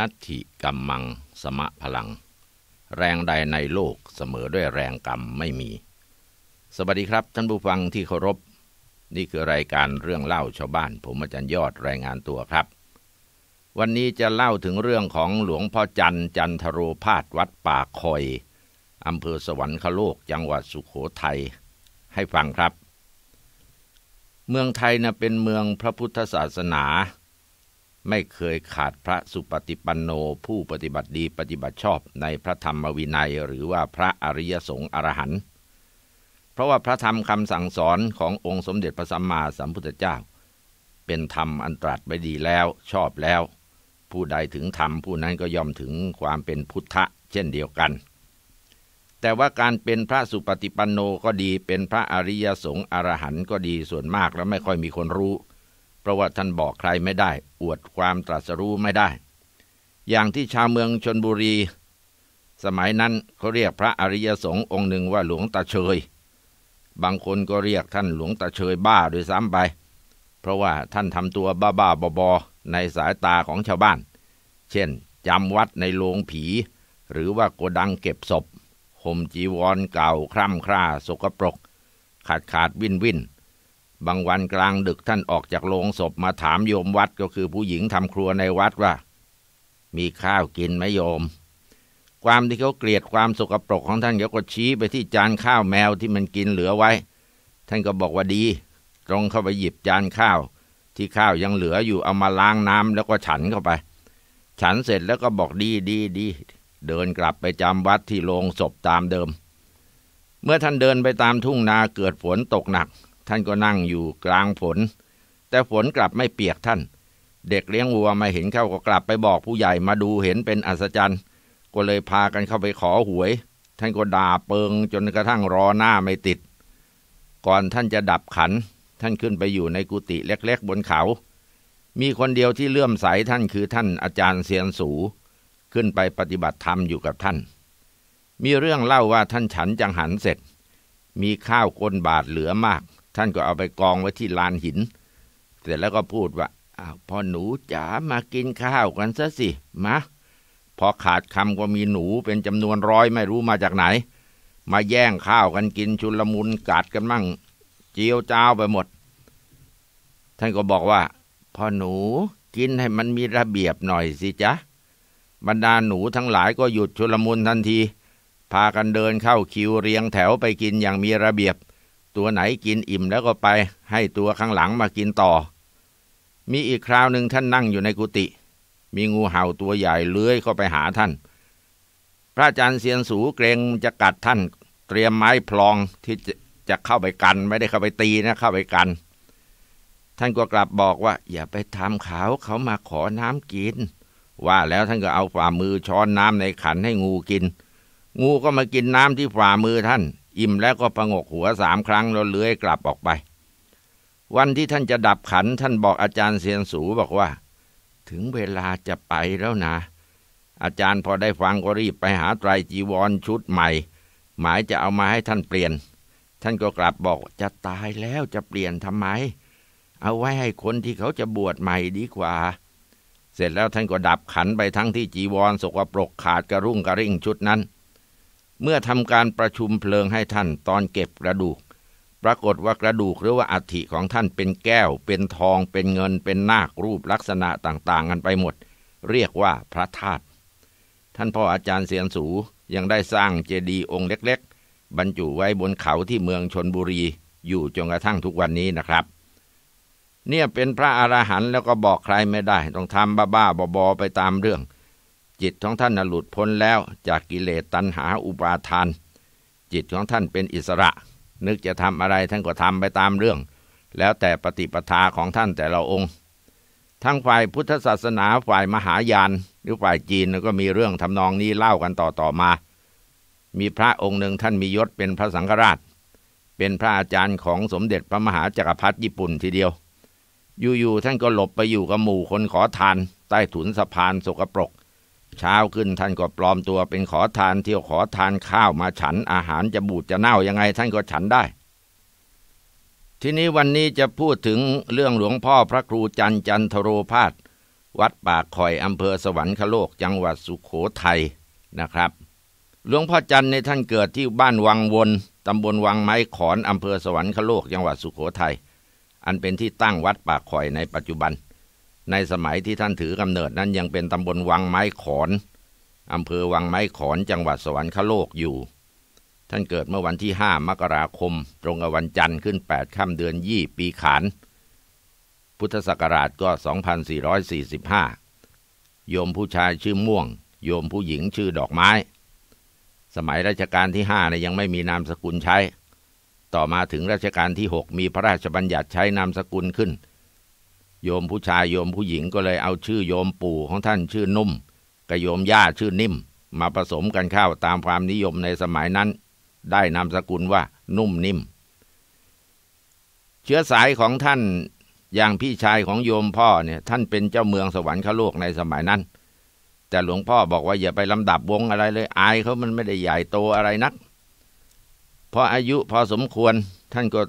นัตถิกัมมังสมะพลัง แรงใดในโลกเสมอด้วยแรงกรรมไม่มี สวัสดีครับ ท่านผู้ฟังที่เคารพ นี่คือรายการเรื่องเล่าชาวบ้าน ผมอาจารย์ยอดรายงานตัวครับ วันนี้จะเล่าถึงเรื่องของหลวงพ่อจันจันทโรพาสวัดป่าคอย อำเภอสวรรคโลกจังหวัดสุขโขทัยให้ฟังครับ เมืองไทยนะเป็นเมืองพระพุทธศาสนาไม่เคยขาดพระสุปฏิปันโนผู้ปฏิบัติดีปฏิบัติชอบในพระธรรมวินัย หรือว่าพระอริยสงฆ์อรหันต์เพราะว่าพระธรรมคำสั่งสอนขององค์สมเด็จพระสัมมาสัมพุทธเจ้า เป็นธรรมอันตรัสไว้ดีแล้วชอบแล้ว ผู้ใดถึงธรรมผู้นั้นก็ย่อมถึงความเป็นพุทธะเช่นเดียวกัน แต่ว่าการเป็นพระสุปฏิปันโนก็ดีเป็นพระอริยสงฆ์อรหันต์ก็ดีส่วนมากแล้วไม่ค่อยมีคนรู้เพราะว่าท่านบอกใครไม่ได้ อวดความตรัสรู้ไม่ได้ อย่างที่ชาวเมืองชนบุรี สมัยนั้นเขาเรียกพระอริยสงฆ์องค์หนึ่งว่าหลวงตาเฉยบางคนก็เรียกท่านหลวงตาเฉยบ้าด้วยซ้ำไป เพราะว่าท่านทำตัวบ้าบ้าบอๆในสายตาของชาวบ้าน เช่นจำวัดในโรงผี หรือว่าโกดังเก็บศพห่มจีวรเก่าคร่ำคร่าสกปรกขาดขาดวินวินนบางวันกลางดึกท่านออกจากโรงศพมาถามโยมวัดก็คือผู้หญิงทำครัวในวัดว่า มีข้าวกินไหมโยม ความที่เขาเกลียดความสกปรกของท่านเขาก็ชี้ไปที่จานข้าวแมวที่มันกินเหลือไว้ ท่านก็บอกว่าดี ตรงเข้าไปหยิบจานข้าวที่ข้าวยังเหลืออยู่เอามาล้างน้ำแล้วก็ฉันเข้าไป ฉันเสร็จแล้วก็บอกดีดีดีเดินกลับไปจำวัดที่โรงศพตามเดิม เมื่อท่านเดินไปตามทุ่งนาเกิดฝนตกหนักท่านก็นั่งอยู่กลางฝนแต่ฝนกลับไม่เปียกท่าน เด็กเลี้ยงวัวมาเห็นเข้าก็กลับไปบอกผู้ใหญ่มาดูเห็นเป็นอัศจรรย์ ก็เลยพากันเข้าไปขอหวย ท่านก็ด่าเปิง จนกระทั่งรอหน้าไม่ติด ก่อนท่านจะดับขัน ท่านขึ้นไปอยู่ในกุฏิเล็ก ๆบนเขา มีคนเดียวที่เลื่อมใสท่านคือท่านอาจารย์เซียนสู ขึ้นไปปฏิบัติธรรมอยู่กับท่าน มีเรื่องเล่าว่าท่านฉันจังหันเสร็จ มีข้าวก้นบาทเหลือมากท่านก็เอาไปกองไว้ที่ลานหิน เสร็จแล้วก็พูดว่า อ้าวพอหนูจ๋ามากินข้าวกันซะสิ มาพอขาดคำก็มีหนูเป็นจำนวนร้อยไม่รู้มาจากไหน มาแย่งข้าวกันกินชุลมุนกัดกันมั่งเจียวจ้าไปหมด ท่านก็บอกว่าพอหนูกินให้มันมีระเบียบหน่อยสิจ๊ะบรรดาหนูทั้งหลายก็หยุดชุลมุนทันที พากันเดินเข้าคิวเรียงแถวไปกินอย่างมีระเบียบตัวไหนกินอิ่มแล้วก็ไปให้ตัวข้างหลังมากินต่อ มีอีกคราวหนึ่งท่านนั่งอยู่ในกุฏิมีงูเห่าตัวใหญ่เลื้อยเข้าไปหาท่าน พระอาจารย์เสียนสูเกรงจะกัดท่านเตรียมไม้พลองที่จะจะเข้าไปกันไม่ได้เข้าไปตีนะเข้าไปกัน ท่านก็กลับบอกว่า อย่าไปทำเขาเขามาขอน้ำกิน ว่าแล้วท่านก็เอาฝ่ามือช้อนน้ำในขันให้งูกิน งูก็มากินน้ำที่ฝ่ามือท่านอิ่มแล้วก็ประงกหัวสามครั้งแล้วเลื้อยกลับออกไป วันที่ท่านจะดับขัน ท่านบอกอาจารย์เซียนสูบอกว่า ถึงเวลาจะไปแล้วนะ อาจารย์พอได้ฟังก็รีบไปหาไตรจีวรชุดใหม่ หมายจะเอามาให้ท่านเปลี่ยน ท่านก็กลับบอกจะตายแล้วจะเปลี่ยนทำไม เอาไว้ให้คนที่เขาจะบวชใหม่ดีกว่า เสร็จแล้วท่านก็ดับขันไปทั้งที่จีวรสกปรกขาดกระรุ่งกระริ่งชุดนั้นเมื่อทำการประชุมเพลิงให้ท่านตอนเก็บกระดูก ปรากฏว่ากระดูกหรือว่าอัฐิของท่านเป็นแก้ว เป็นทองเป็นเงินเป็นนาครูปลักษณะต่างๆกันไปหมด เรียกว่าพระธาตุท่านพ่ออาจารย์เสียนสูยังได้สร้างเจดีย์องค์เล็กๆ บรรจุไว้บนเขาที่เมืองชนบุรี อยู่จนกระทั่งทุกวันนี้นะครับ เนี่ยเป็นพระอรหันต์แล้วก็บอกใครไม่ได้ ต้องทำบ้าๆบอๆไปตามเรื่องจิตของท่านหลุดพ้นแล้วจากกิเลสตัณหาอุปาทาน จิตของท่านเป็นอิสระ นึกจะทำอะไรท่านก็ทำไปตามเรื่อง แล้วแต่ปฏิปทาของท่านแต่ละองค์ ทั้งฝ่ายพุทธศาสนา ฝ่ายมหายาน หรือฝ่ายจีน ก็มีเรื่องทำนองนี้เล่ากันต่อต่อมา มีพระองค์หนึ่งท่านมียศเป็นพระสังฆราช เป็นพระอาจารย์ของสมเด็จพระมหาจากักรพรรดิญี่ปุ่นทีเดียว อยู่ๆท่านก็หลบไปอยู่กับหมู่คนขอทาน ใต้ถุนสะพานสกปรกเช้าขึ้นท่านก็ปลอมตัวเป็นขอทานเที่ยวขอทานข้าวมาฉันอาหารจะบูดจะเน่ายังไงท่านก็ฉันได้ ที่นี้วันนี้จะพูดถึงเรื่องหลวงพ่อพระครูจันจันทโรพาสวัดปากคอยอำเภอสวรรคโลกจังหวัดสุขโขทัยนะครับ หลวงพ่อจันในท่านเกิดที่บ้านวังวนตำบลวังไม้ขอนอำเภอสวรรคโลกจังหวัดสุขโขทัยอันเป็นที่ตั้งวัดปากคอยในปัจจุบันในสมัยที่ท่านถือกำเนิดนั้นยังเป็นตำบลวังไม้ขอนอำเภอวังไม้ขอนจังหวัดสวรรคโลกอยู่ ท่านเกิดเมื่อวันที่ห้ามกราคม ตรงกับวันจันทร์ขึ้น8ค่ำเดือนยี่ปีขานพุทธศักราชก็ 2445โยมผู้ชายชื่อม่วง โยมผู้หญิงชื่อดอกไม้ สมัยรัชกาลที่าเนี่ยยังไม่มีนามสกุลใช้ ต่อมาถึงรัชกาลที่6มีพระราชบัญญัติใช้นามสกุลขึ้นโยมผู้ชายโยมผู้หญิงก็เลยเอาชื่อโยมปู่ของท่านชื่อนุ่มกับโยมย่าชื่อนิ่มมาผสมกันเข้าตามความนิยมในสมัยนั้น ได้นามสกุลว่านุ่มนิ่ม เชื้อสายของท่านอย่างพี่ชายของโยมพ่อเนี่ยท่านเป็นเจ้าเมืองสวรรค์ขโลกในสมัยนั้น แต่หลวงพ่อบอกว่าอย่าไปลำดับวงอะไรเลยอายเขามันไม่ได้ใหญ่โตอะไรนัก พออายุพอสมควรท่านก็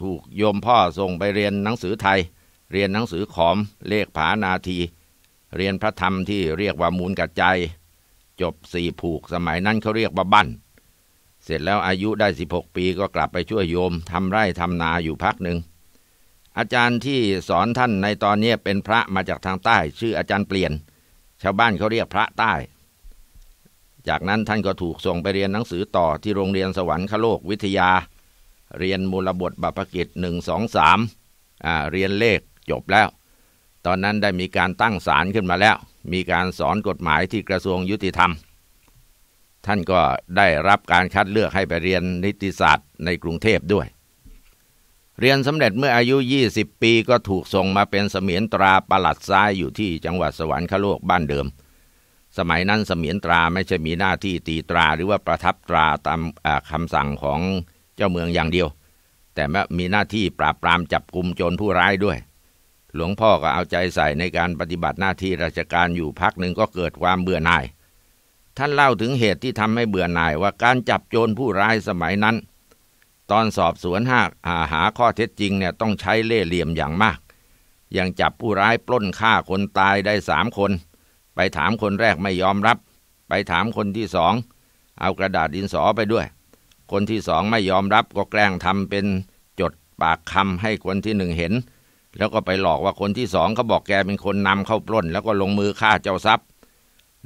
ถูกโยมพ่อส่งไปเรียนหนังสือไทยเรียนหนังสือขอมเลขผานาที เรียนพระธรรมที่เรียกว่ามูลกัจใจ จบสี่ผูกสมัยนั้นเขาเรียกว่าบั้น เสร็จแล้วอายุได้สิบหกปีก็กลับไปช่วยโยมทำไร่ทำนาอยู่พักหนึ่ง อาจารย์ที่สอนท่านในตอนนี้เป็นพระมาจากทางใต้ ชื่ออาจารย์เปลี่ยน ชาวบ้านเขาเรียกพระใต้ จากนั้นท่านก็ถูกส่งไปเรียนหนังสือต่อที่โรงเรียนสวรรคโลกวิทยา เรียนมูลบทบัพกิจหนึ่งสองสามเรียนเลขจบแล้ว ตอนนั้นได้มีการตั้งศาลขึ้นมาแล้ว มีการสอนกฎหมายที่กระทรวงยุติธรรม ท่านก็ได้รับการคัดเลือกให้ไปเรียนนิติศาสตร์ในกรุงเทพด้วย เรียนสำเร็จเมื่ออายุ 20 ปีก็ถูกส่งมาเป็นเสมียนตราประหลัดซ้ายอยู่ที่จังหวัดสวรรคโลกบ้านเดิม สมัยนั้นเสมียนตราไม่ใช่มีหน้าที่ตีตราหรือว่าประทับตราตามคำสั่งของเจ้าเมืองอย่างเดียว แต่มีหน้าที่ปราบปรามจับกลุ่มโจรผู้ร้ายด้วยหลวงพ่อก็เอาใจใส่ในการปฏิบัติหน้าที่ราชการอยู่พักหนึ่งก็เกิดความเบื่อหน่าย ท่านเล่าถึงเหตุที่ทำให้เบื่อหน่ายว่าการจับโจรผู้ร้ายสมัยนั้น ตอนสอบสวนหาหาข้อเท็จจริงเนี่ยต้องใช้เล่ห์เหลี่ยมอย่างมาก ยังจับผู้ร้ายปล้นฆ่าคนตายได้สามคน ไปถามคนแรกไม่ยอมรับ ไปถามคนที่สอง เอากระดาษดินสอไปด้วย คนที่สองไม่ยอมรับก็แกล้งทำเป็นจดปากคำให้คนที่หนึ่งเห็นแล้วก็ไปหลอกว่าคนที่สองเขาบอกแกเป็นคนนำเข้าปล้น แล้วก็ลงมือฆ่าเจ้าทรัพย์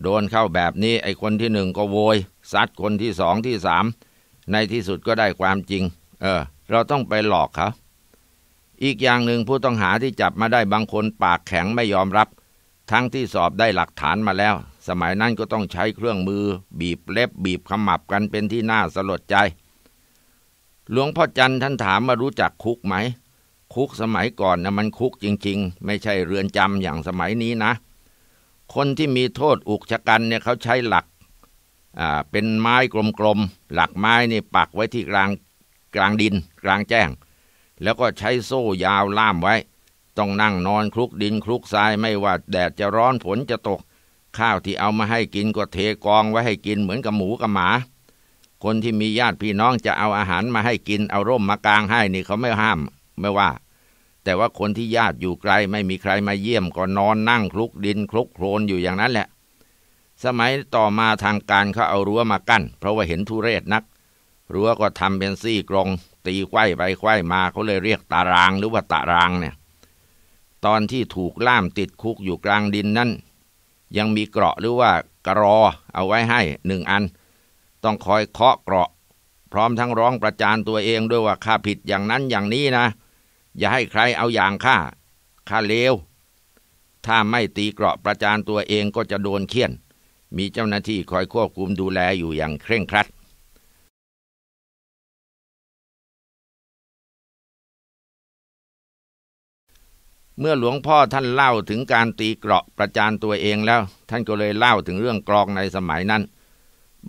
โดนเข้าแบบนี้ไอ้คนที่หนึ่งก็โวยซัดคนที่สองที่สามในที่สุดก็ได้ความจริง เออ เราต้องไปหลอกเขาอีกอย่างหนึ่งผู้ต้องหาที่จับมาได้บางคนปากแข็งไม่ยอมรับ ทั้งที่สอบได้หลักฐานมาแล้ว สมัยนั้นก็ต้องใช้เครื่องมือ บีบเล็บ บีบขมับกันเป็นที่น่าสลดใจ หลวงพ่อจันท่านถามมารู้จักคุกไหมคุกสมัยก่อนนะมันคุกจริงๆ ไม่ใช่เรือนจำอย่างสมัยนี้นะ คนที่มีโทษอุกชะกันเนี่ยเขาใช้หลักอ่าเป็นไม้กลมๆหลักไม้นี่ปักไว้ที่กลางกลางดินกลางแจ้ง แล้วก็ใช้โซ่ยาวล่ามไว้ต้องนั่งนอนคลุกดินคลุกทรายไม่ว่าแดดจะร้อนฝนจะตก ข้าวที่เอามาให้กินก็เทกองไว้ให้กินเหมือนกับหมูกับหมา คนที่มีญาติพี่น้องจะเอาอาหารมาให้กินเอาร่มมากางให้นี่เขาไม่ห้าม ไม่ว่าแต่ว่าคนที่ญาติอยู่ไกลไม่มีใครมาเยี่ยมก็นอนนั่งคลุกดินคลุกโคลนอยู่อย่างนั้นแหละ สมัยต่อมาทางการเขาเอารั้วมากั้นเพราะว่าเห็นทุเรศนัก รั้วก็ทำเป็นซี่กรงตีไขา้ไปไขา้มาเขาเลยเรียกตาราง หรือว่าตารางเนี่ย ตอนที่ถูกล่ามติดคุกอยู่กลางดินนั้นยังมีเกราะหรือว่ากรอ เอาไว้ให้หนึ่งอัน ต้องคอยเคาะเกราะ พร้อมทั้งร้องประจานตัวเองด้วยว่าข้าผิดอย่างนั้นอย่างนี้นะเอย่าให้ใครเอาอย่างข้า ข้าเลว ถ้าไม่ตีเกราะประจานตัวเองก็จะโดนเคี่ยน มีเจ้าหน้าที่คอยควบคุมดูแลอยู่อย่างเคร่งครัด เมื่อหลวงพ่อท่านเล่าถึงการตีเกราะประจานตัวเองแล้ว ท่านก็เลยเล่าถึงเรื่องกรองในสมัยนั้น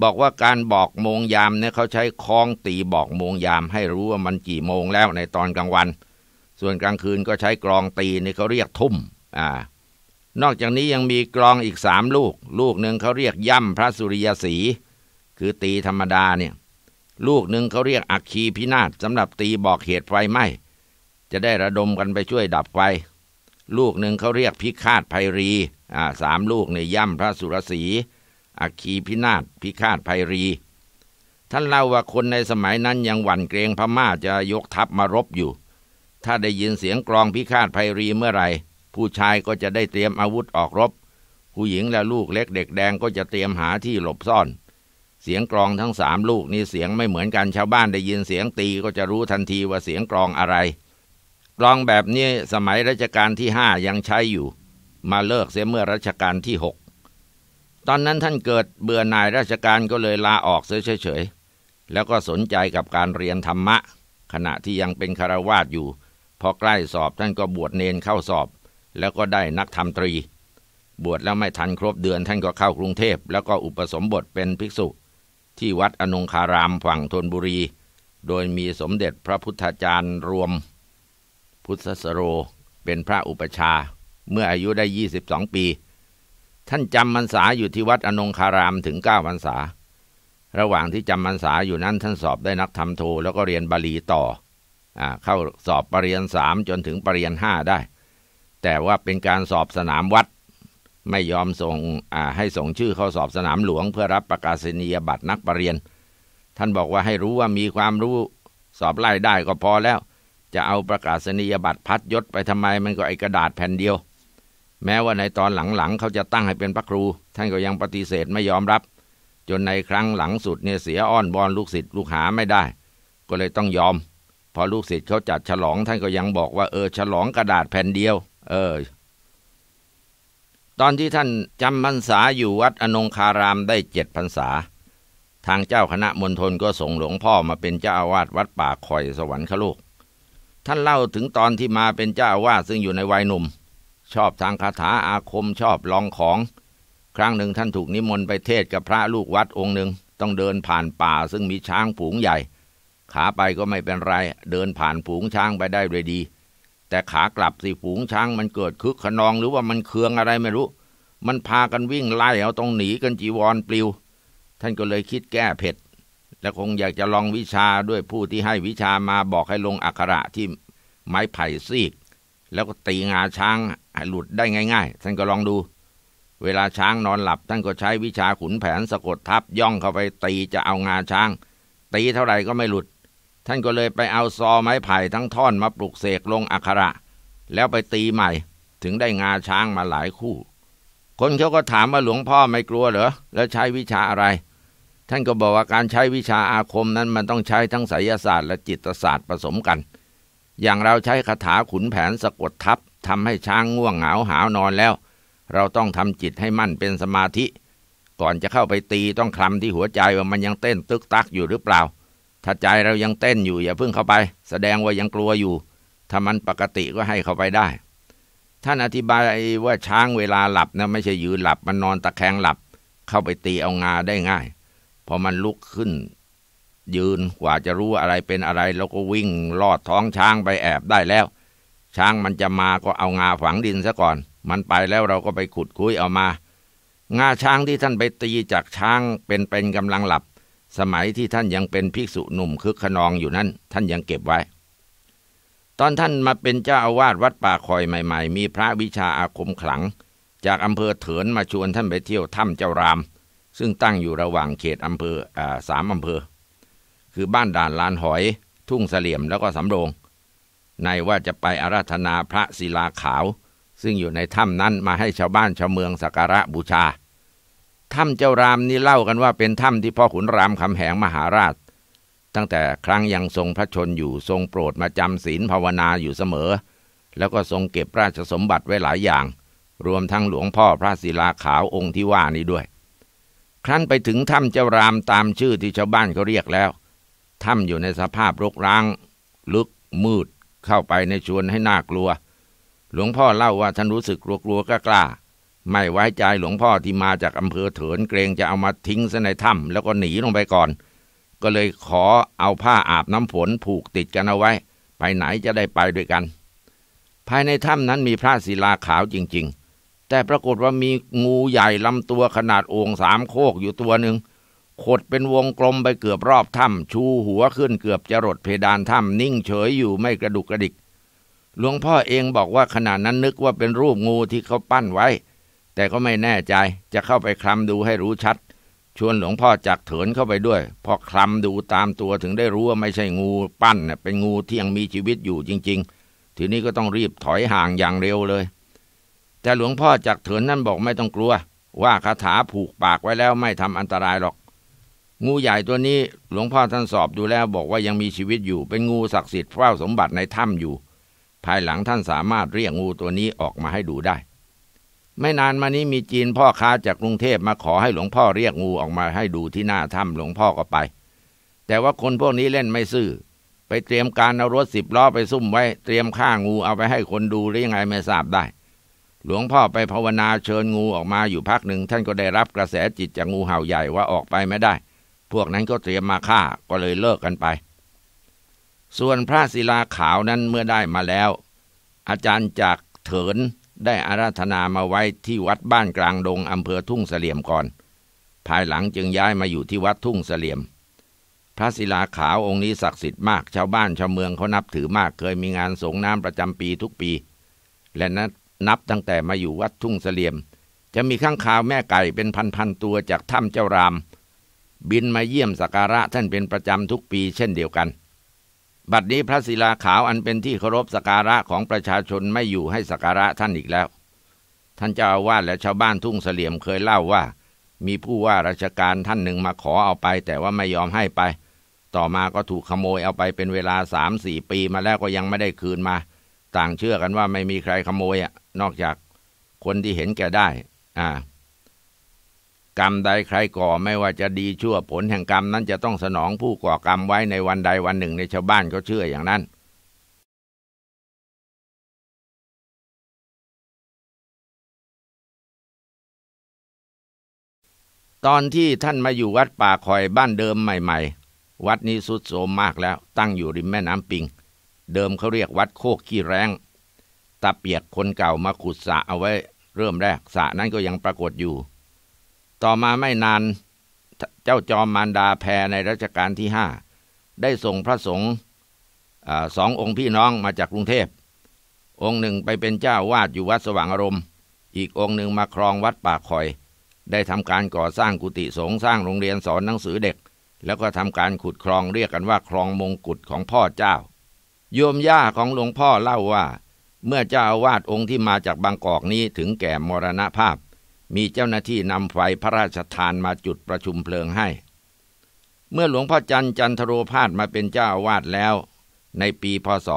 บอกว่าการบอกโมงยามเนี่ยเขาใช้คล้องตีบอกโมงยามให้รู้ว่ามันกี่โมงแล้วในตอนกลางวันเส่วนกลางคืนก็ใช้กรองตีนี่เขาเรียกทุ่มอ่า นอกจากนี้ยังมีกรองอีกสามลูก ลูกหนึ่งเขาเรียกย่ำพระสุริยสี คือตีธรรมดาเนี่ย ลูกหนึ่งเขาเรียกอักคีพินาศสำหรับตีบอกเหตุไฟไหม้จะได้ระดมกันไปช่วยดับไฟ ลูกหนึ่งเขาเรียกพิฆาตภัยรีอ่าสามลูกในย่ำพระสุรสีอักคีพินาศพิฆาตภัยรี ท่านเล่าว่าคนในสมัยนั้นยังหวั่นเกรงพม่าจะยกทัพมารบอยู่ถ้าได้ยินเสียงกรองพิฆาตภัยรีเมื่อไหร่ ผู้ชายก็จะได้เตรียมอาวุธออกรบ ผู้หญิงและลูกเล็กเด็กแดงก็จะเตรียมหาที่หลบซ่อน เสียงกรองทั้งสามลูกนี่เสียงไม่เหมือนกันชาวบ้านได้ยินเสียงตีก็จะรู้ทันทีว่าเสียงกรองอะไรกรองแบบนี้สมัยรัชกาลที่ห้ายังใช้อยู่ มาเลิกเสียเมื่อรัชกาลที่หกตอนนั้นท่านเกิดเบื่อหน่ายราชการก็เลยลาออกเฉยๆแล้วก็สนใจกับการเรียนธรรมะ ขณะที่ยังเป็นคารวาสอยู่พอใกล้สอบท่านก็บวชเนนเข้าสอบ แล้วก็ได้นักธรรมตรี บวชแล้วไม่ทันครบเดือนท่านก็เข้ากรุงเทพ แล้วก็อุปสมบทเป็นภิกษุที่วัดอนงคารามฝั่งธนบุรี โดยมีสมเด็จพระพุทธจารย์รวมพุทธสโรเป็นพระอุปชา เมื่ออายุได้22ปี ท่านจำพรรษาอยู่ที่วัดอนงคารามถึง9พรรษา ระหว่างที่จำพรรษาอยู่นั้นท่านสอบได้นักธรรมโทแล้วก็เรียนบาลีต่อเข้าสอบปรริญญาสามจนถึงปรริญญาห้าได้ แต่ว่าเป็นการสอบสนามวัด ไม่ยอมส่งให้ส่งชื่อเข้าสอบสนามหลวง เพื่อรับประกาศนียบัตรนักปรริญญาท่านบอกว่าให้รู้ว่ามีความรู้สอบไล่ได้ก็พอแล้ว จะเอาประกาศนียบัตรพัดยศไปทำไม มันก็ไอกระดาษแผ่นเดียว แม้ว่าในตอนหลังๆเขาจะตั้งให้เป็นพระครูท่านก็ยังปฏิเสธไม่ยอมรับ จนในครั้งหลังสุดเนี่ยเสียอ้อนบอนลูกศิษย์ลูกหาไม่ได้ ก็เลยต้องยอมพอลูกศิษย์เขาจัดฉลองท่านก็ยังบอกว่าเออ ฉลองกระดาษแผ่นเดียว เออ ตอนที่ท่านจำพรรษาอยู่วัดอนงคารามได้เจ็ดพรรษา ทางเจ้าคณะมณฑลก็ส่งหลวงพ่อมาเป็นเจ้าอาวาสวัดป่าคอยสวรรค์ขลก ท่านเล่าถึงตอนที่มาเป็นเจ้าอาวาสซึ่งอยู่ในวัยหนุ่ม ชอบทางคาถาอาคมชอบลองของ ครั้งหนึ่งท่านถูกนิมนต์ไปเทศกับพระลูกวัดองค์หนึ่งต้องเดินผ่านป่าซึ่งมีช้างผูงใหญ่ขาไปก็ไม่เป็นไร เดินผ่านฝูงช้างไปได้เลยดี แต่ขากลับสิฝูงช้างมันเกิดคึกขนองหรือว่ามันเคืองอะไรไม่รู้ มันพากันวิ่งไล่เอาต้องหนีกันจีวรปลิว ท่านก็เลยคิดแก้เผ็ด และคงอยากจะลองวิชาด้วยผู้ที่ให้วิชามาบอกให้ลงอักขระที่ไม้ไผ่ซีก แล้วก็ตีงาช้างให้หลุดได้ง่าย ๆท่านก็ลองดู เวลาช้างนอนหลับท่านก็ใช้วิชาขุนแผนสะกดทับย่องเข้าไปตีจะเอางาช้างตีเท่าไหร่ก็ไม่หลุดท่านก็เลยไปเอาซอไม้ไผ่ทั้งท่อนมาปลุกเสกลงอักขระ แล้วไปตีใหม่ถึงได้งาช้างมาหลายคู่ คนเขาก็ถามว่าหลวงพ่อไม่กลัวเหรอแล้วใช้วิชาอะไร ท่านก็บอกว่าการใช้วิชาอาคมนั้นมันต้องใช้ทั้งไสยศาสตร์และจิตศาสตร์ผสมกัน อย่างเราใช้คาถาขุนแผนสะกดทับทำให้ช้างง่วงเหงาหาวนอนแล้ว เราต้องทำจิตให้มั่นเป็นสมาธิ ก่อนจะเข้าไปตีต้องคลำที่หัวใจว่ามันยังเต้นตึกตักอยู่หรือเปล่าถ้าใจเรายังเต้นอยู่อย่าเพิ่งเข้าไป แสดงว่ายังกลัวอยู่ ถ้ามันปกติก็ให้เข้าไปได้ท่านอธิบายว่าช้างเวลาหลับนะไม่ใช่ยืนหลับ มันนอนตะแคงหลับ เข้าไปตีเอางาได้ง่าย พอมันลุกขึ้น ยืนกว่าจะรู้อะไรเป็นอะไรแล้วก็วิ่ง ลอดท้องช้างไปแอบได้แล้ว ช้างมันจะมาก็เอางาฝังดินซะก่อน มันไปแล้วเราก็ไปขุดคุยเอามางาช้างที่ท่านไปตีจากช้างเป็นเป็นกำลังหลับสมัยที่ท่านยังเป็นภิกษุหนุ่มคึกขนองอยู่นั้นท่านยังเก็บไว้ ตอนท่านมาเป็นเจ้าอาวาสวัดป่าคอยใหม่ๆ มีพระวิชาอาคมขลัง จากอำเภอเถินมาชวนท่านไปเที่ยวถ้ำเจ้าราม ซึ่งตั้งอยู่ระหว่างเขตอำเภอสามอำเภอ คือบ้านด่านลานหอย ทุ่งเสลี่ยมแล้วก็สำโรง ในว่าจะไปอาราธนาพระศิลาขาว ซึ่งอยู่ในถ้ำนั้นมาให้ชาวบ้านชาวเมืองสักการะบูชาถ้ำเจ้ารามนี่เล่ากันว่าเป็นถ้ำที่พ่อขุนรามคำแหงมหาราช ตั้งแต่ครั้งยังทรงพระชนอยู่ทรงโปรดมาจำศีลภาวนาอยู่เสมอ แล้วก็ทรงเก็บราชสมบัติไว้หลายอย่าง รวมทั้งหลวงพ่อพระศิลาขาวองค์ที่ว่านี้ด้วย ครั้นไปถึงถ้ำเจ้ารามตามชื่อที่ชาวบ้านเขาเรียกแล้วถ้ำอยู่ในสภาพรกร้างลึกมืดเข้าไปในชวนให้น่ากลัว หลวงพ่อเล่าว่าท่านรู้สึกกลัวๆกล้าๆไม่ไว้ใจหลวงพ่อที่มาจากอำเภอเถินเกรงจะเอามาทิ้งซะในถ้ำแล้วก็หนีลงไปก่อน ก็เลยขอเอาผ้าอาบน้ำฝนผูกติดกันเอาไว้ ไปไหนจะได้ไปด้วยกัน ภายในถ้ำนั้นมีพระศิลาขาวจริง ๆ แต่ปรากฏว่ามีงูใหญ่ลำตัวขนาดโอ่งสามโคกอยู่ตัวหนึ่ง ขดเป็นวงกลมไปเกือบรอบถ้ำ ชูหัวขึ้นเกือบจะรดเพดานถ้ำ นิ่งเฉยอยู่ไม่กระดุกกระดิก หลวงพ่อเองบอกว่าขณะนั้นนึกว่าเป็นรูปงูที่เขาปั้นไว้แต่ก็ไม่แน่ใจจะเข้าไปคลำดูให้รู้ชัด ชวนหลวงพ่อจักเถินเข้าไปด้วยพอคลำดูตามตัวถึงได้รู้ว่าไม่ใช่งูปั้นเป็นงูที่ยังมีชีวิตอยู่จริงๆทีนี้ก็ต้องรีบถอยห่างอย่างเร็วเลยแต่หลวงพ่อจักเถินนั่นบอกไม่ต้องกลัว ว่าคาถาผูกปากไว้แล้วไม่ทำอันตรายหรอก งูใหญ่ตัวนี้หลวงพ่อท่านสอบดูแล้วบอกว่ายังมีชีวิตอยู่เป็นงูศักดิ์สิทธิ์เฝ้าสมบัติในถ้ำอยู่ ภายหลังท่านสามารถเรียกงูตัวนี้ออกมาให้ดูได้ไม่นานมานี้มีจีนพ่อค้าจากกรุงเทพมาขอให้หลวงพ่อเรียกงูออกมาให้ดูที่หน้าถ้ำหลวงพ่อก็ไป แต่ว่าคนพวกนี้เล่นไม่ซื่อ ไปเตรียมการเอารถสิบล้อไปซุ่มไว้ เตรียมฆ่างูเอาไปให้คนดูหรือยังไงไม่ทราบได้ หลวงพ่อไปภาวนาเชิญงูออกมาอยู่พักหนึ่งท่านก็ได้รับกระแสจิตจากงูเห่าใหญ่ว่าออกไปไม่ได้ พวกนั้นก็เตรียมมาฆ่าก็เลยเลิกกันไป ส่วนพระศิลาขาวนั้นเมื่อได้มาแล้ว อาจารย์จากเถินได้อาราธนามาไว้ที่วัดบ้านกลางดงอำเภอทุ่งเสลี่ยมก่อน ภายหลังจึงย้ายมาอยู่ที่วัดทุ่งเสลี่ยม พระศิลาขาวองค์นี้ศักดิ์สิทธิ์มากชาวบ้านชาวเมืองเขานับถือมากเคยมีงานสงน้ำประจำปีทุกปี และนับนับตั้งแต่มาอยู่วัดทุ่งเสลี่ยม จะมีข้างคาวแม่ไก่เป็นพันๆตัวจากถ้ำเจ้าราม บินมาเยี่ยมสักการะท่านเป็นประจำทุกปีเช่นเดียวกันบัดนี้พระศิลาขาวอันเป็นที่เคารพสักการะของประชาชนไม่อยู่ให้สักการะท่านอีกแล้ว ท่านเจ้าอาวาสและชาวบ้านทุ่งเสลี่ยมเคยเล่าว่า มีผู้ว่าราชการท่านหนึ่งมาขอเอาไปแต่ว่าไม่ยอมให้ไป ต่อมาก็ถูกขโมยเอาไปเป็นเวลาสามสี่ปีมาแล้วก็ยังไม่ได้คืนมา ต่างเชื่อกันว่าไม่มีใครขโมยอะนอกจากคนที่เห็นแก่ได้ อ่ากรรมใดใครก่อไม่ว่าจะดีชั่วผลแห่งกรรมนั้นจะต้องสนองผู้ก่อกรรมไว้ในวันใดวันหนึ่งในชาวบ้านก็เชื่ออย่างนั้น ตอนที่ท่านมาอยู่วัดป่าคอยบ้านเดิมใหม่ ๆ วัดนี้สุดโสมมากแล้วตั้งอยู่ริมแม่น้ำปิง เดิมเขาเรียกวัดโคกขี้แรงตาเปียกคนเก่ามาขุดสระเอาไว้เริ่มแรกสระนั้นก็ยังปรากฏอยู่ต่อมาไม่นานเจ้าจอมมารดาแพรในรัชกาลที่ห้าได้ส่งพระสงฆ์สององค์พี่น้องมาจากกรุงเทพองค์หนึ่งไปเป็นเจ้าวาดอยู่วัดสว่างอารมณ์ อีกองค์หนึ่งมาครองวัดป่าคอย ได้ทำการก่อสร้างกุฏิสงฆ์สร้างโรงเรียนสอนหนังสือเด็ก แล้วก็ทำการขุดคลองเรียกกันว่าคลองมงกุฎของพ่อเจ้า โยมย่าของหลวงพ่อเล่าว่าเมื่อเจ้าวาดองค์ที่มาจากบางกอกนี้ถึงแก่มรณภาพมีเจ้าหน้าที่นำไฟพระราชทานมาจุดประชุมเพลิงให้ เมื่อหลวงพ่อจันจันทโรพาสมาเป็นเจ้าอาวาสแล้ว ในปีพศ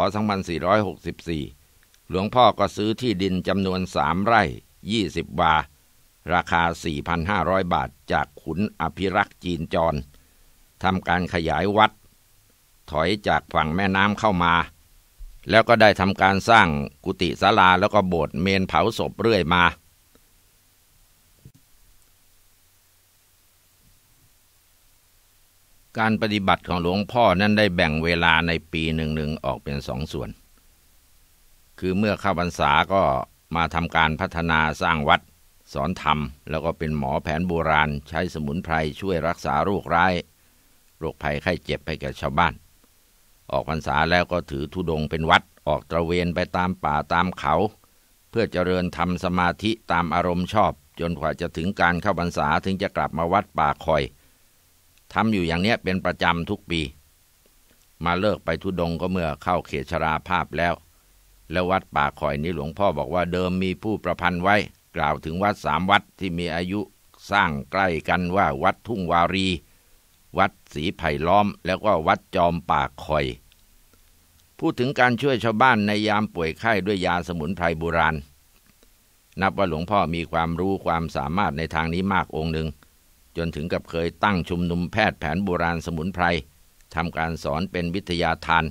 2464 หลวงพ่อก็ซื้อที่ดินจำนวนสามไร่ 20 วา ราคา 4,500 บาทจากขุนอภิรักษ์จีนจรทำการขยายวัด ถอยจากฝั่งแม่น้ำเข้ามา แล้วก็ได้ทำการสร้างกุฏิศาลาแล้วก็โบสถ์เมนเผาศพเรื่อยมาการปฏิบัติของหลวงพ่อนั้นได้แบ่งเวลาในปีหนึ่งหนึ่งออกเป็นสองส่วน คือเมื่อเข้าพรรษาก็มาทำการพัฒนาสร้างวัด สอนธรรมแล้วก็เป็นหมอแผนโบราณใช้สมุนไพรช่วยรักษาโรคร้าย โรคภัยไข้เจ็บให้แก่ชาวบ้าน ออกพรรษาแล้วก็ถือธุดงเป็นวัดออกตระเวนไปตามป่าตามเขา เพื่อเจริญธรรมสมาธิตามอารมณ์ชอบจนกว่าจะถึงการเข้าพรรษาถึงจะกลับมาวัดป่าคอยทำอยู่อย่างเนี้ยเป็นประจำทุกปี มาเลิกไปทุดงก็เมื่อเข้าเขตชราภาพแล้ว แล้ววัดป่าคอยนี้หลวงพ่อบอกว่าเดิมมีผู้ประพันธ์ไว้ กล่าวถึงวัดสามวัดที่มีอายุสร้างใกล้กันว่าวัดทุ่งวารี วัดสีไผ่ล้อม แล้วก็วัดจอมป่าคอย พูดถึงการช่วยชาวบ้านในยามป่วยไข้ด้วยยาสมุนไพรโบราณ นับว่าหลวงพ่อมีความรู้ความสามารถในทางนี้มากองค์หนึ่งจนถึงกับเคยตั้งชุมนุมแพทย์แผนโบราณสมุนไพรทำการสอนเป็นวิทยาทาน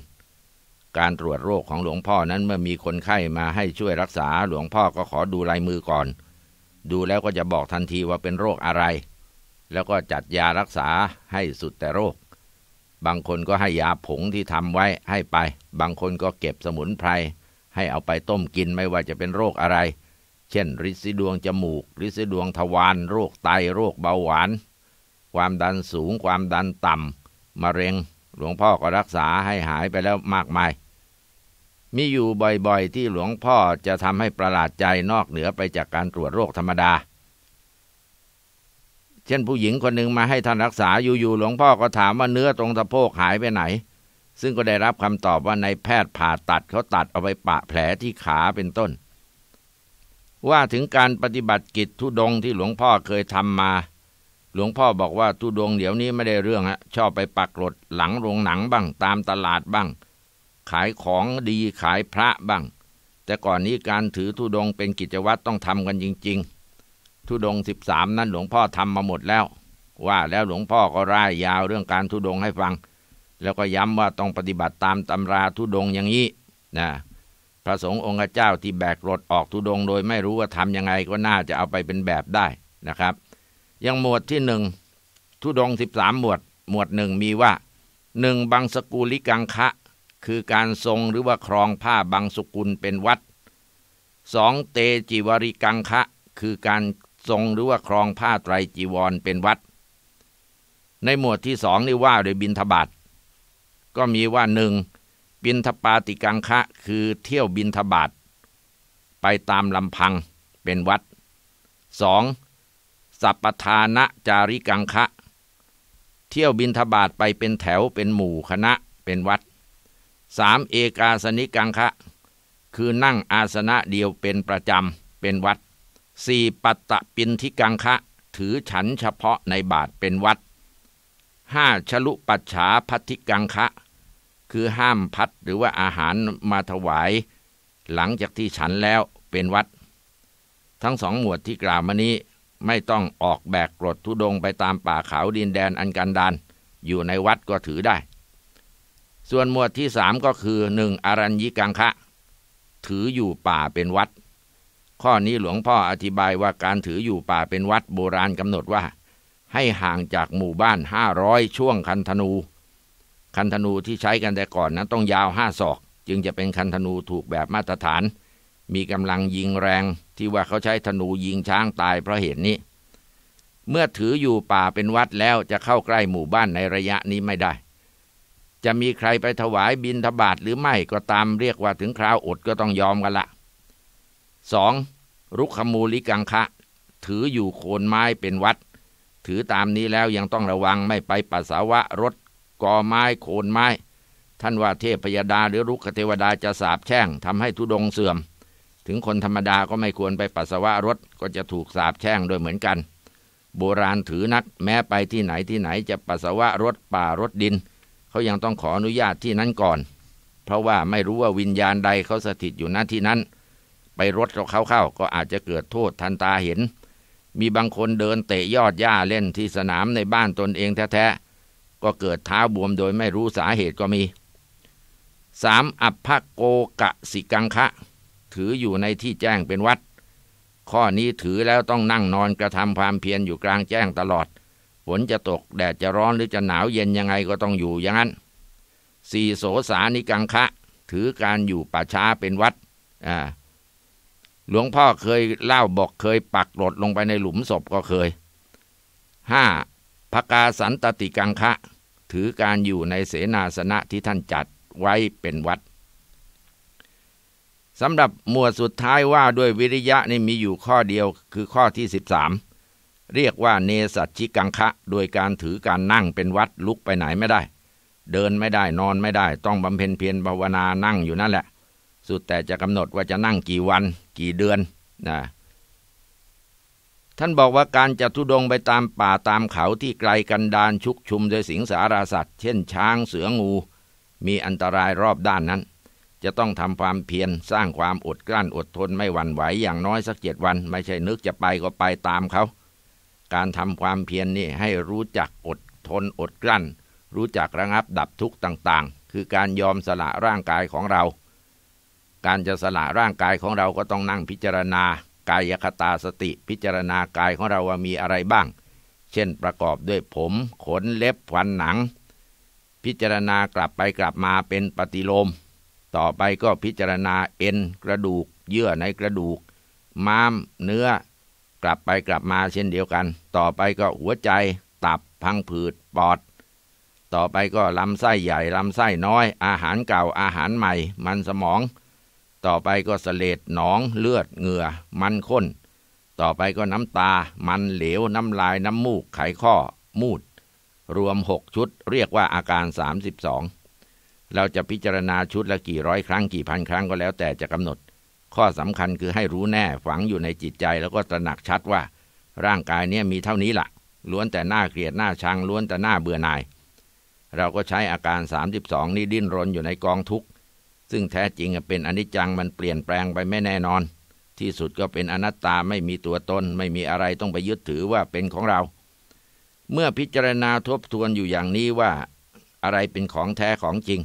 การตรวจโรคของหลวงพ่อนั้นเมื่อมีคนไข้มาให้ช่วยรักษาหลวงพ่อก็ขอดูลายมือก่อน ดูแล้วก็จะบอกทันทีว่าเป็นโรคอะไร แล้วก็จัดยารักษาให้สุดแต่โรค บางคนก็ให้ยาผงที่ทำไว้ให้ไป บางคนก็เก็บสมุนไพร ให้เอาไปต้มกินไม่ว่าจะเป็นโรคอะไรเช่นริดสีดวงจมูก ริดสีดวงทวารโรคไตโรคเบาหวาน ความดันสูงความดันต่ำ มะเร็งหลวงพ่อก็รักษาให้หายไปแล้วมากมาย มีอยู่บ่อยๆ ที่หลวงพ่อจะทำให้ประหลาดใจนอกเหนือไปจากการตรวจโรคธรรมดา เช่นผู้หญิงคนหนึ่งมาให้ท่านรักษาอยู่ๆหลวงพ่อก็ถามว่าเนื้อตรงสะโพกหายไปไหน ซึ่งก็ได้รับคำตอบว่าในแพทย์ผ่าตัดเขาตัดเอาไปปะแผลที่ขาเป็นต้นว่าถึงการปฏิบัติกิจทุดงที่หลวงพ่อเคยทำมา หลวงพ่อบอกว่าทุดงเดี๋ยวนี้ไม่ได้เรื่องฮะ ชอบไปปักหลดหลังโรงหนังบ้าง ตามตลาดบ้าง ขายของดีขายพระบ้าง แต่ก่อนนี้การถือทุดงเป็นกิจวัตรต้องทำกันจริงๆทุดงสิบสามนั้นหลวงพ่อทำมาหมดแล้ว ว่าแล้วหลวงพ่อก็ร่ายยาวเรื่องการทุดงให้ฟัง แล้วก็ย้ำว่าต้องปฏิบัติตามตำราทุดงอย่างนี้นะพระสงฆ์องค์เจ้าที่แบกรถออกทุดง โดยไม่รู้ว่าทำยังไงก็น่าจะเอาไปเป็นแบบได้นะครับยังหมวดที่หนึ่งทุดงสิบสามหมวด หมวดหนึ่งมีว่า หนึ่งบางสกุลิกังคะ คือการทรงหรือว่าครองผ้าบางสกุลเป็นวัด สองเตจิวริกังคะ คือการทรงหรือว่าครองผ้าไตรจีวรเป็นวัด ในหมวดที่สองนี่ว่าโดยบินทบาทก็มีว่าหนึ่งบินทปาติกังคะ คือเที่ยวบินทบาทไปตามลำพังเป็นวัด 2. สัพทานะจาริกังคะ เที่ยวบินทบาทไปเป็นแถวเป็นหมู่คณะเป็นวัด 3. เอกาสนิกังคะ คือนั่งอาสนะเดียวเป็นประจำเป็นวัด 4. ปัตตปินทิกังคะ ถือฉันเฉพาะในบาทเป็นวัด 5. ชลุปัจฉาพัทิกังคะคือห้ามพัดหรือว่าอาหารมาถวายหลังจากที่ฉันแล้วเป็นวัด ทั้งสองหมวดที่กล่าวมานี้ไม่ต้องออกแบกกรดทุดงไปตามป่าเขาดินแดนอันกันดานอยู่ในวัดก็ถือได้ ส่วนหมวดที่สามก็คือหนึ่งอรัญญิกังคะ ถืออยู่ป่าเป็นวัด ข้อนี้หลวงพ่ออธิบายว่าการถืออยู่ป่าเป็นวัดโบราณกำหนดว่า ให้ห่างจากหมู่บ้านห้าร้อยช่วงคันธนูคันธนูที่ใช้กันแต่ก่อนนั้นต้องยาวห้าศอก จึงจะเป็นคันธนูถูกแบบมาตรฐาน มีกำลังยิงแรงที่ว่าเขาใช้ธนูยิงช้างตายเพราะเหตุนนี้ เมื่อถืออยู่ป่าเป็นวัดแล้วจะเข้าใกล้หมู่บ้านในระยะนี้ไม่ได้ จะมีใครไปถวายบินทบาทหรือไม่ก็ตามเรียกว่าถึงคราวอดก็ต้องยอมกันละสองรุกขมูลิกังคะถืออยู่โคนไม้เป็นวัด ถือตามนี้แล้วยังต้องระวังไม่ไปปัสสาวะรถก่อไม้โคนไม้ ท่านว่าเทพพยาดาหรือรุกเทวดาจะสาบแช่งทำให้ทุดงเสื่อม ถึงคนธรรมดาก็ไม่ควรไปปัสสาวะรถก็จะถูกสาบแช่งโดยเหมือนกัน โบราณถือนักแม้ไปที่ไหนที่ไหนจะปัสสาวะรถป่ารถดิน เขายังต้องขออนุญาตที่นั้นก่อน เพราะว่าไม่รู้ว่าวิญญาณใดเขาสถิตอยู่ณที่นั้น ไปรถเขาเข้าก็อาจจะเกิดโทษทันตาเห็น มีบางคนเดินเตะยอดหญ้าเล่นที่สนามในบ้านตนเองแท้ก็เกิดเท้าบวมโดยไม่รู้สาเหตุก็มี 3. อัพภโกกะสิกังคะถืออยู่ในที่แจ้งเป็นวัด ข้อนี้ถือแล้วต้องนั่งนอนกระทำความเพียรอยู่กลางแจ้งตลอดฝนจะตกแดดจะร้อนหรือจะหนาวเย็นยังไงก็ต้องอยู่อย่างนั้นสี่โสสานิกังคะ ถือการอยู่ป่าช้าเป็นวัดอ่าหลวงพ่อเคยเล่าบอกเคย ปักหลดลงไปในหลุมศพก็เคยห้าพกาสันตติกังคะถือการอยู่ในเสนาสนะที่ท่านจัดไว้เป็นวัด สำหรับหมวดสุดท้ายว่าด้วยวิริยะนี่มีอยู่ข้อเดียวคือข้อที่ 13 เรียกว่าเนสัชชิกังคะ โดยการถือการนั่งเป็นวัดลุกไปไหนไม่ได้ เดินไม่ได้นอนไม่ได้ ต้องบำเพ็ญเพียรภาวนานั่งอยู่นั่นแหละ สุดแต่จะกำหนดว่าจะนั่งกี่วันกี่เดือนนะท่านบอกว่าการจะทุดงไปตามป่าตามเขาที่ไกลกันดานชุกชุมโดยสิงสาราสัตว์ เช่นช้างเสืองู มีอันตรายรอบด้านนั้น จะต้องทำความเพียรสร้างความอดกลั้นอดทนไม่หวั่นไหวอย่างน้อยสักเจ็ดวัน ไม่ใช่นึกจะไปก็ไปตามเขา การทำความเพียรนนี่ให้รู้จักอดทนอดกลั้น รู้จักระงับดับทุกข์ต่างๆ คือการยอมสละร่างกายของเรา การจะสละร่างกายของเราก็ต้องนั่งพิจารณากายคตาสติพิจารณากายของเราว่ามีอะไรบ้าง เช่นประกอบด้วยผม ขนเล็บฟันหนัง พิจารณากลับไปกลับมาเป็นปฏิโลม ต่อไปก็พิจารณาเอ็นกระดูกเยื่อในกระดูก ม้ามเนื้อ กลับไปกลับมาเช่นเดียวกัน ต่อไปก็หัวใจตับพังผืด ปอด ต่อไปก็ลำไส้ใหญ่ลำไส้น้อย อาหารเก่า อาหารใหม่มันสมองต่อไปก็สเลดหนอง เลือดเหงื่อ มันข้น ต่อไปก็น้ำตา มันเหลว น้ำลาย น้ำมูก ไขข้อ มูด รวมหกชุด เรียกว่าอาการ 32 เราจะพิจารณาชุดละกี่ร้อยครั้งกี่พันครั้งก็แล้วแต่จะกำหนด ข้อสำคัญคือให้รู้แน่ฝังอยู่ในจิตใจ แล้วก็ตระหนักชัดว่าร่างกายเนี่ยมีเท่านี้ละ่ะล้วนแต่หน้าเกลียดหน้าชังล้วนแต่หน้าเบื่อหน่าย เราก็ใช้อาการ 32 นี้ดิ้นรนอยู่ในกองทุกข์ซึ่งแท้จริงเป็นอนิจจังมันเปลี่ยนแปลงไปไม่แน่นอน ที่สุดก็เป็นอนัตตาไม่มีตัวตนไม่มีอะไรต้องไปยึดถือว่าเป็นของเรา เมื่อพิจารณาทบทวนอยู่อย่างนี้ว่า อะไรเป็นของแท้ของจริง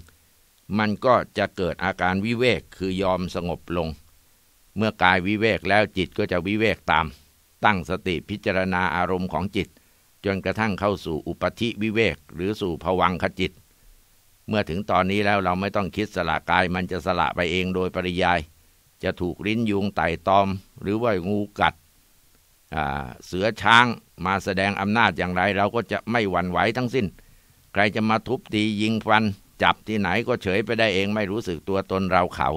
มันก็จะเกิดอาการวิเวกคือยอมสงบลง เมื่อกายวิเวกแล้วจิตก็จะวิเวกตาม ตั้งสติพิจารณาอารมณ์ของจิต จนกระทั่งเข้าสู่อุปธิวิเวก หรือสู่ภวังคจิตเมื่อถึงตอนนี้แล้วเราไม่ต้องคิดสละกาย มันจะสละไปเองโดยปริยาย จะถูกลิ้นยุง ไต่ตอม หรือว่างูกัด เสือช้างมาแสดงอำนาจอย่างไร เราก็จะไม่หวั่นไหวทั้งสิ้น ใครจะมาทุบตียิงฟัน จับที่ไหนก็เฉยไปได้เองไม่รู้สึกตัวตนเราเขา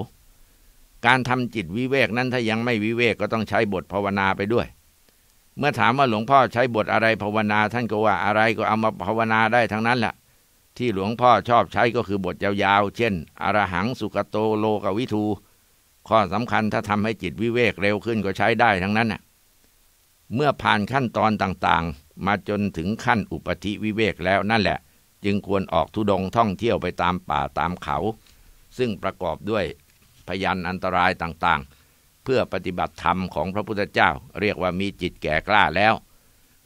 การทำจิตวิเวกนั้นถ้ายังไม่วิเวกก็ต้องใช้บทภาวนาไปด้วย เมื่อถามว่าหลวงพ่อใช้บทอะไรภาวนา ท่านก็ว่าอะไรก็เอามาภาวนาได้ทั้งนั้นแหละที่หลวงพ่อชอบใช้ก็คือบทยาวๆ เช่น อรหังสุกโตโลกวิทู ข้อสำคัญถ้าทำให้จิตวิเวกเร็วขึ้นก็ใช้ได้ทั้งนั้นน่ะ เมื่อผ่านขั้นตอนต่างๆ มาจนถึงขั้นอุปธิวิเวกแล้วนั่นแหละ จึงควรออกทุดงท่องเที่ยวไปตามป่าตามเขา ซึ่งประกอบด้วยพยันอันตรายต่างๆ เพื่อปฏิบัติธรรมของพระพุทธเจ้าเรียกว่ามีจิตแก่กล้าแล้ว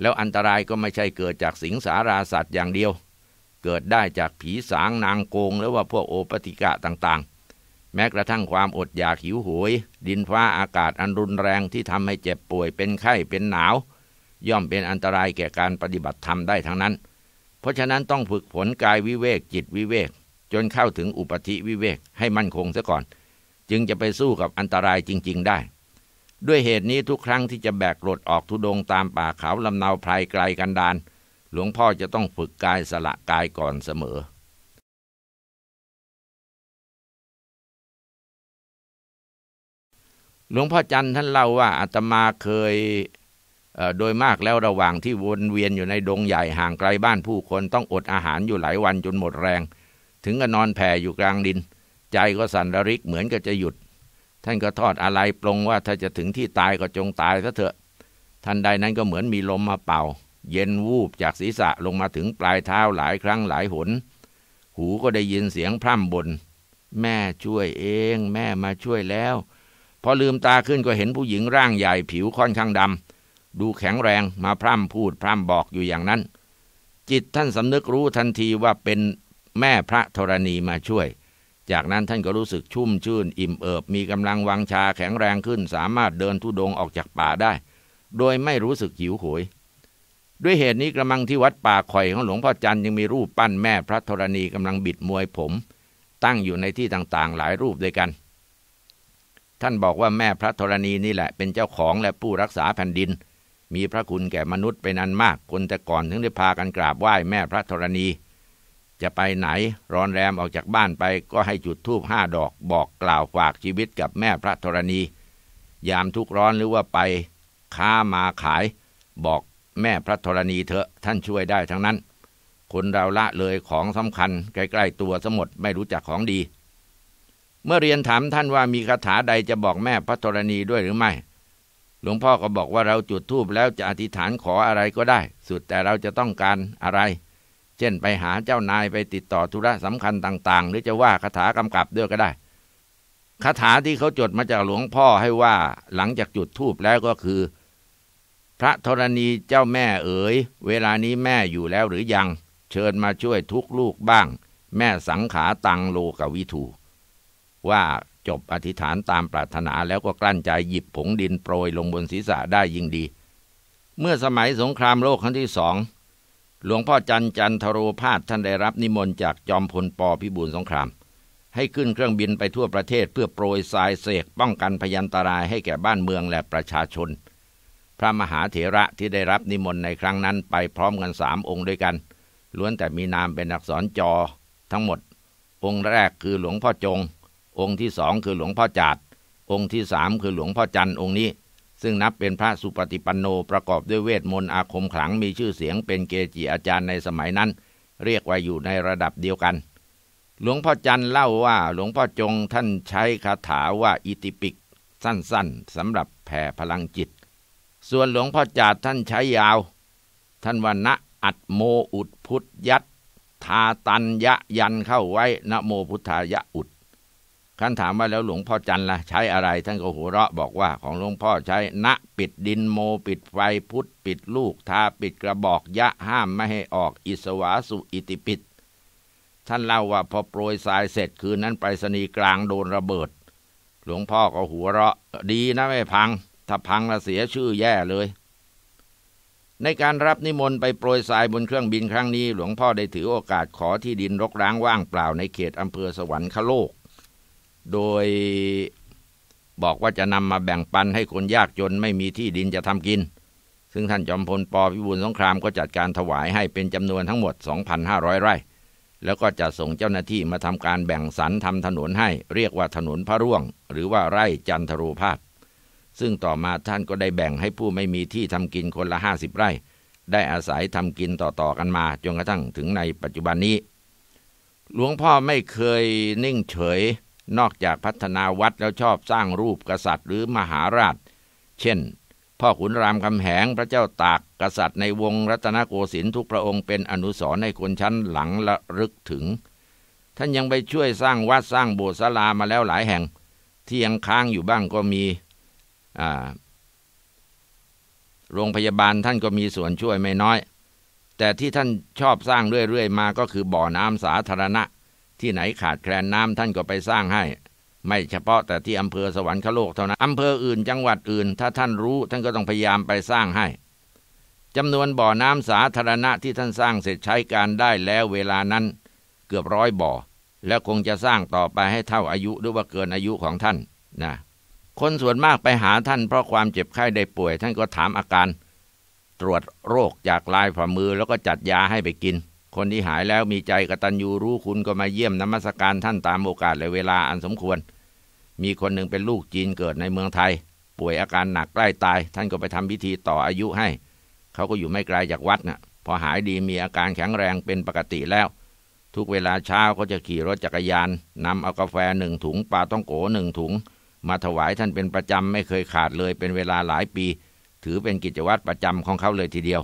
แล้วอันตรายก็ไม่ใช่เกิดจากสิงสาราสัตว์อย่างเดียวเกิดได้จากผีสางนางโกงหรือว่าพวกโอปติกะต่างๆ แม้กระทั่งความอดอยากหิวโหวย ดินฟ้าอากาศอันรุนแรงที่ทำให้เจ็บป่วยเป็นไข้ เป็นหนาว ย่อมเป็นอันตรายแก่การปฏิบัติธรรมได้ทั้งนั้น เพราะฉะนั้นต้องฝึกฝนกายวิเวก จิตวิเวก จนเข้าถึงอุปธิวิเวก ให้มั่นคงซะก่อน จึงจะไปสู้กับอันตรายจริง ๆได้ ด้วยเหตุนี้ทุกครั้งที่จะแบกรถออกทุดงตามป่าเขาลำเนาไพรไกลกันดานหลวงพ่อจะต้องฝึกกายสละกายก่อนเสมอ หลวงพ่อจันท่านเล่าว่าอาตมาเคยโดยมากแล้วระหว่างที่วนเวียนอยู่ในดงใหญ่ห่างไกลบ้านผู้คนต้องอดอาหารอยู่หลายวันจนหมดแรง ถึงกับนอนแผ่อยู่กลางดิน ใจก็สั่นระริกเหมือนกับจะหยุด ท่านก็ทอดอะไรปรงว่าถ้าจะถึงที่ตายก็จงตายซะเถอะท่านใดนั้นก็เหมือนมีลมมาเป่าเย็นวูบจากศีรษะลงมาถึงปลายเท้าหลายครั้งหลายหน หูก็ได้ยินเสียงพร่ำบน แม่ช่วยเอง แม่มาช่วยแล้ว พอลืมตาขึ้นก็เห็นผู้หญิงร่างใหญ่ผิวค่อนข้างดำ ดูแข็งแรงมาพร่ำพูดพร่ำบอกอยู่อย่างนั้น จิตท่านสำนึกรู้ทันทีว่าเป็นแม่พระธรณีมาช่วย จากนั้นท่านก็รู้สึกชุ่มชื่นอิ่มเอิบมีกำลังวังชาแข็งแรงขึ้นสามารถเดินทุดงออกจากป่าได้ โดยไม่รู้สึกหิวโหยด้วยเหตุนี้กระมังที่วัดป่าข่อยของหลวงพ่อจันยังมีรูปปั้นแม่พระธรณีกำลังบิดมวยผมตั้งอยู่ในที่ต่างๆหลายรูปด้วยกัน ท่านบอกว่าแม่พระธรณีนี่แหละเป็นเจ้าของและผู้รักษาแผ่นดิน มีพระคุณแก่มนุษย์เป็นอันมากคนแต่ก่อนถึงได้พากันกราบไหว้แม่พระธรณี จะไปไหนรอนแรมออกจากบ้านไปก็ให้จุดธูปห้าดอก บอกกล่าวฝากชีวิตกับแม่พระธรณี ยามทุกร้อนหรือว่าไป ค้ามาขายบอกแม่พระธรณีเถอะท่านช่วยได้ทั้งนั้นคนเราละเลยของสำคัญใกล้ๆตัวสมดไม่รู้จักของดี เมื่อเรียนถามท่านว่ามีคาถาใดจะบอกแม่พระธรณีด้วยหรือไม่ หลวงพ่อก็บอกว่าเราจุดธูปแล้วจะอธิษฐานขออะไรก็ได้ สุดแต่เราจะต้องการอะไร เช่นไปหาเจ้านายไปติดต่อธุระสำคัญต่าง ๆ หรือจะว่าคาถากำกับด้วยก็ได้คาถาที่เขาจดมาจากหลวงพ่อให้ว่าหลังจากจุดธูปแล้วก็คือพระธรณีเจ้าแม่เอ๋ยเวลานี้แม่อยู่แล้วหรือยัง เชิญมาช่วยทุกลูกบ้าง แม่สังขาตังโลกวิถูว่าจบอธิษฐานตามปรารถนาแล้วก็กลั้นใจหยิบผงดินโปรยลงบนศีรษะได้ยิ่งดี เมื่อสมัยสงครามโลกครั้งที่สอง หลวงพ่อจันจันทรรพาดท่านได้รับนิมนต์จากจอมพลปพิบูลสงคราม ให้ขึ้นเครื่องบินไปทั่วประเทศเพื่อโปรยทรายเสกป้องกันพยันตรายให้แก่บ้านเมืองและประชาชนพระมหาเถระที่ได้รับนิมนต์ในครั้งนั้นไปพร้อมกันสามองค์ด้วยกันล้วนแต่มีนามเป็นอักษรจอทั้งหมด องค์แรกคือหลวงพ่อจง องค์ที่สองคือหลวงพ่อจาดองค์ที่สามคือหลวงพ่อจันองค์นี้ ซึ่งนับเป็นพระสุปฏิปันโนประกอบด้วยเวทมนต์อาคมขลังมีชื่อเสียงเป็นเกจิอาจารย์ในสมัยนั้น เรียกว่าอยู่ในระดับเดียวกัน หลวงพ่อจันเล่าว่าหลวงพ่อจงท่านใช้คาถาว่าอิติปิก สั้น ๆสสสำหรับแผ่พลังจิตส่วนหลวงพ่อจาดท่านใช้ยาวท่านว่านะอัดโมอุดพุทธยัดทาตันยะยันเข้าไว้นะโมพุทธายะอุดท่านถามว่าแล้วหลวงพ่อจันละ่ะใช้อะไร ท่านก็หัวเราะบอกว่าของหลวงพ่อใช้นะปิดดินโมปิดไฟพุทธปิดลูก ทาปิดกระบอกยะห้ามไม่ให้ออก อิสวาสุอิติปิดท่านเล่าว่าพอโปรยทรายเสร็จคืนนั้นไปสนีกลางโดนระเบิด หลวงพ่อก็หัวเราะ ดีนะไม่พังถ้าพังละเสียชื่อแย่เลย ในการรับนิมนต์ไปโปรยทรายบนเครื่องบินครั้งนี้ หลวงพ่อได้ถือโอกาสขอที่ดินรกร้างว่างเปล่าในเขตอำเภอสวรรคโลก โดยบอกว่าจะนำมาแบ่งปันให้คนยากจนไม่มีที่ดินจะทำกิน ซึ่งท่านจอมพลปพิบูลสงครามก็จัดการถวายให้เป็นจำนวนทั้งหมด 2,500 ไร่ แล้วก็จะส่งเจ้าหน้าที่มาทำการแบ่งสรรทำถนนให้ เรียกว่าถนนพระร่วง หรือว่าไร่จันทรูภาพซึ่งต่อมาท่านก็ได้แบ่งให้ผู้ไม่มีที่ทำกินคนละห้าสิบไร่ ได้อาศัยทำกินต่อ ๆ กันมาจนกระทั่งถึงในปัจจุบันนี้ หลวงพ่อไม่เคยนิ่งเฉยนอกจากพัฒนาวัดแล้วชอบสร้างรูปกษัตริย์หรือมหาราช เช่น พ่อขุนรามคำแหงพระเจ้าตากกษัตริย์ ในวงรัตนโกสินทร์ทุกพระองค์เป็นอนุสรณ์ในคนชั้นหลังละลึกถึง ท่านยังไปช่วยสร้างวัดสร้างโบสถ์ศาลามาแล้วหลายแห่งที่ยังค้างอยู่บ้างก็มีโรงพยาบาลท่านก็มีส่วนช่วยไม่น้อย แต่ที่ท่านชอบสร้างเรื่อยๆมาก็คือบ่อน้ำสาธารณะ ที่ไหนขาดแคลนน้ำท่านก็ไปสร้างให้ ไม่เฉพาะแต่ที่อำเภอสวรรคโลกเท่านั้นอำเภออื่นจังหวัดอื่นถ้าท่านรู้ท่านก็ต้องพยายามไปสร้างให้จำนวนบ่อน้ำสาธารณะที่ท่านสร้างเสร็จใช้การได้แล้วเวลานั้นเกือบร้อยบ่อและคงจะสร้างต่อไปให้เท่าอายุหรือว่าเกินอายุของท่านนะคนส่วนมากไปหาท่านเพราะความเจ็บไข้ได้ป่วย ท่านก็ถามอาการ ตรวจโรคจากลายฝ่ามือแล้วก็จัดยาให้ไปกิน คนที่หายแล้วมีใจกตัญญูรู้คุณก็มาเยี่ยมนมัสการท่านตามโอกาสและเวลาอันสมควร มีคนหนึ่งเป็นลูกจีนเกิดในเมืองไทย ป่วยอาการหนักใกล้ตาย ท่านก็ไปทำพิธีต่ออายุให้ เขาก็อยู่ไม่ไกลาจากวัดนะ่ะพอหายดีมีอาการแข็งแรงเป็นปกติแล้ว ทุกเวลาเช้าก็จะขี่รถจักรยานนำเอากาแฟหนึ่งถุงปลาต้องโกหนึ่งถุงมาถวายท่านเป็นประจำไม่เคยขาดเลยเป็นเวลาหลายปี ถือเป็นกิจวัตรประจำของเขาเลยทีเดียว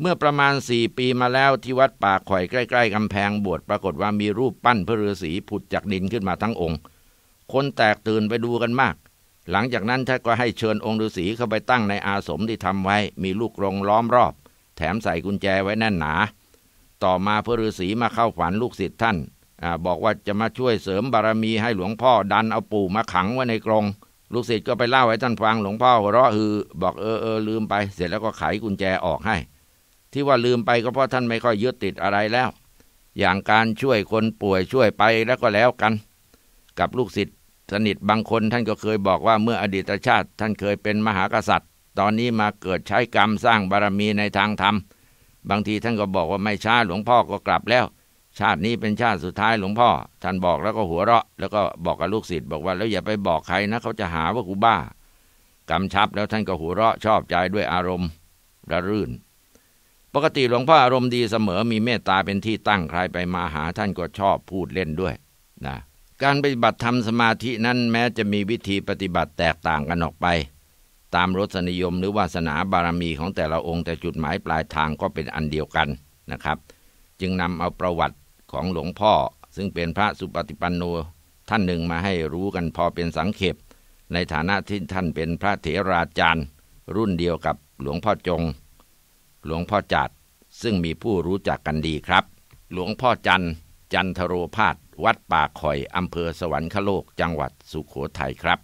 เมื่อประมาณสี่ปีมาแล้วที่วัดป่าข่อยใกล้ ๆ กำแพงบวชปรากฏว่ามีรูปปั้นพระฤาษี ผุดจากดินขึ้นมาทั้งองค์ คนแตกตื่นไปดูกันมาก หลังจากนั้นท่านก็ให้เชิญองค์ฤาษีเข้าไปตั้งในอาสมที่ทำไว้มีลูกรงล้อมรอบ แถมใส่กุญแจไว้แน่นหนา ต่อมาพระฤาษีมาเข้าฝันลูกศิษย์ท่านอบอกว่าจะมาช่วยเสริมบารมีให้หลวงพ่อดันเอาปู่มาขังไว้ในกรง ลูกศิษย์ก็ไปเล่าให้ท่านฟังหลวงพ่อหัวเราะฮือ บอกเออเออลืมไปเสร็จแล้วก็ไขกุญแจออกให้ ที่ว่าลืมไปก็เพราะท่านไม่ค่อยยึดติดอะไรแล้ว อย่างการช่วยคนป่วยช่วยไปแล้วก็แล้วกัน กับลูกศิษย์สนิทบางคนท่านก็เคยบอกว่าเมื่ออดีตชาติ ท่านเคยเป็นมหากษัตริย์ ตอนนี้มาเกิดใช้กรรมสร้างบารมีในทางธรรม บางทีท่านก็บอกว่าไม่ช้าหลวงพ่อก็กลับแล้วชาตินี้เป็นชาติสุดท้ายหลวงพ่อ ท่านบอกแล้วก็หัวเราะแล้วก็บอกกับลูกศิษย์บอกว่าแล้วอย่าไปบอกใครนะ เขาจะหาว่ากูบ้ากำชับแล้วท่านก็หัวเราะชอบใจด้วยอารมณ์ระรื่น ปกติหลวงพ่ออารมณ์ดีเสมอมีเมตตาเป็นที่ตั้งใครไปมาหาท่านก็ชอบพูดเล่นด้วย นะ การปฏิบัติธรรมสมาธินั้นแม้จะมีวิธีปฏิบัติแตกต่างกันออกไป ตามรสนิยมหรือวาสนาบารมีของแต่ละองค์แต่จุดหมายปลายทางก็เป็นอันเดียวกันนะครับจึงนำเอาประวัติของหลวงพ่อซึ่งเป็นพระสุปฏิปันโนท่านหนึ่งมาให้รู้กันพอเป็นสังเขปในฐานะที่ท่านเป็นพระเถราจารย์รุ่นเดียวกับหลวงพ่อจง หลวงพ่อจัดซึ่งมีผู้รู้จักกันดีครับ หลวงพ่อจันจันทโรพาสวัดป่าคอย อำเภอสวรรคโลกจังหวัดสุขโขทัยครับ